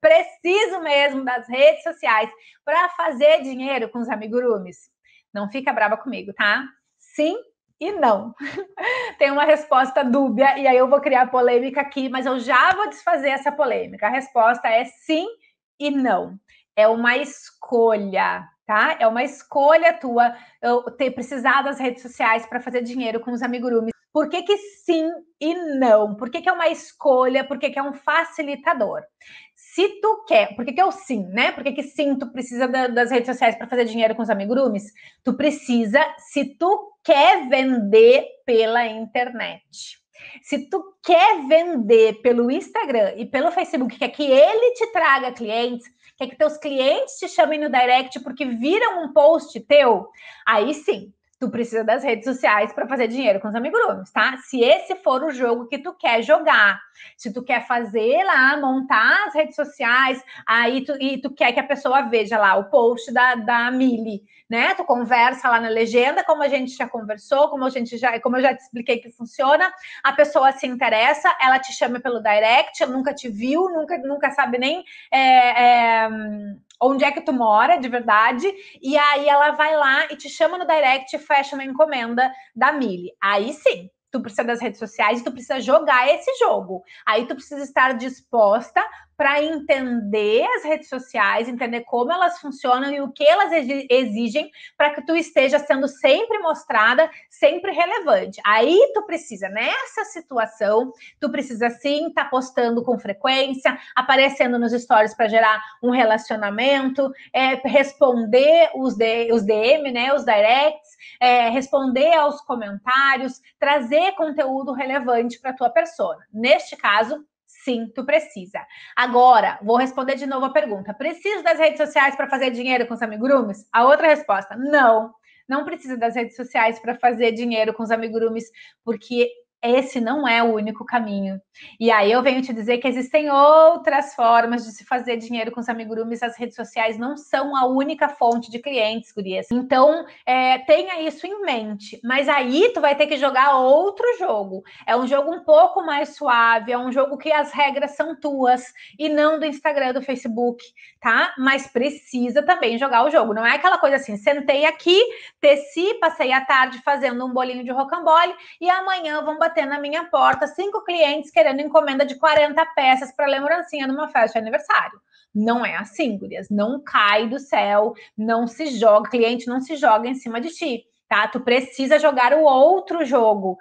preciso mesmo das redes sociais para fazer dinheiro com os amigurumis? Não fica brava comigo, tá? Sim e não. Tem uma resposta dúbia e aí eu vou criar polêmica aqui, mas eu já vou desfazer essa polêmica. A resposta é sim e não. É uma escolha, tá? É uma escolha tua eu ter precisado das redes sociais para fazer dinheiro com os amigurumis. Por que, que sim e não? Por que, que é uma escolha? Por que, que é um facilitador? se tu quer, porque que, é o sim, né? Porque que, sim tu precisa da, das redes sociais para fazer dinheiro com os amigurumes? Tu precisa se tu quer vender pela internet. Se tu quer vender pelo Instagram e pelo Facebook, quer que ele te traga clientes, quer que teus clientes te chamem no direct porque viram um post teu, aí sim, tu precisa das redes sociais para fazer dinheiro com os amigurumes, tá? Se esse for o jogo que tu quer jogar, se tu quer fazer lá, montar as redes sociais, aí tu, e tu quer que a pessoa veja lá o post da, da Mili, né? Tu conversa lá na legenda, como a gente já conversou, como a gente já, como eu já te expliquei que funciona, a pessoa se interessa, ela te chama pelo direct, nunca te viu, nunca, nunca sabe nem. É, é, onde é que tu mora de verdade, e aí ela vai lá e te chama no direct e fecha uma encomenda da Mili. Aí sim, tu precisa das redes sociais, tu precisa jogar esse jogo. Aí tu precisa estar disposta para entender as redes sociais, entender como elas funcionam e o que elas exigem para que tu esteja sendo sempre mostrada, sempre relevante. Aí tu precisa, nessa situação, tu precisa sim estar tá postando com frequência, aparecendo nos stories para gerar um relacionamento, é, responder os, D, os DM, né, os directs, é, responder aos comentários, trazer conteúdo relevante para a tua persona. Neste caso, Sim, tu precisa. Agora, vou responder de novo a pergunta. Preciso das redes sociais para fazer dinheiro com os amigurumis? A outra resposta, não. Não precisa das redes sociais para fazer dinheiro com os amigurumis, porque esse não é o único caminho. E aí eu venho te dizer que existem outras formas de se fazer dinheiro com os amigurumis. As redes sociais não são a única fonte de clientes, gurias. Então, é, tenha isso em mente. Mas aí tu vai ter que jogar outro jogo. É um jogo um pouco mais suave, é um jogo que as regras são tuas e não do Instagram, do Facebook, tá? Mas precisa também jogar o jogo. Não é aquela coisa assim, sentei aqui, teci, passei a tarde fazendo um bolinho de rocambole e amanhã vamos bater na minha porta cinco clientes querendo encomenda de 40 peças para lembrancinha numa festa de aniversário. Não é assim, gurias. Não cai do céu, não se joga, cliente não se joga em cima de ti tá? Tu precisa jogar o outro jogo.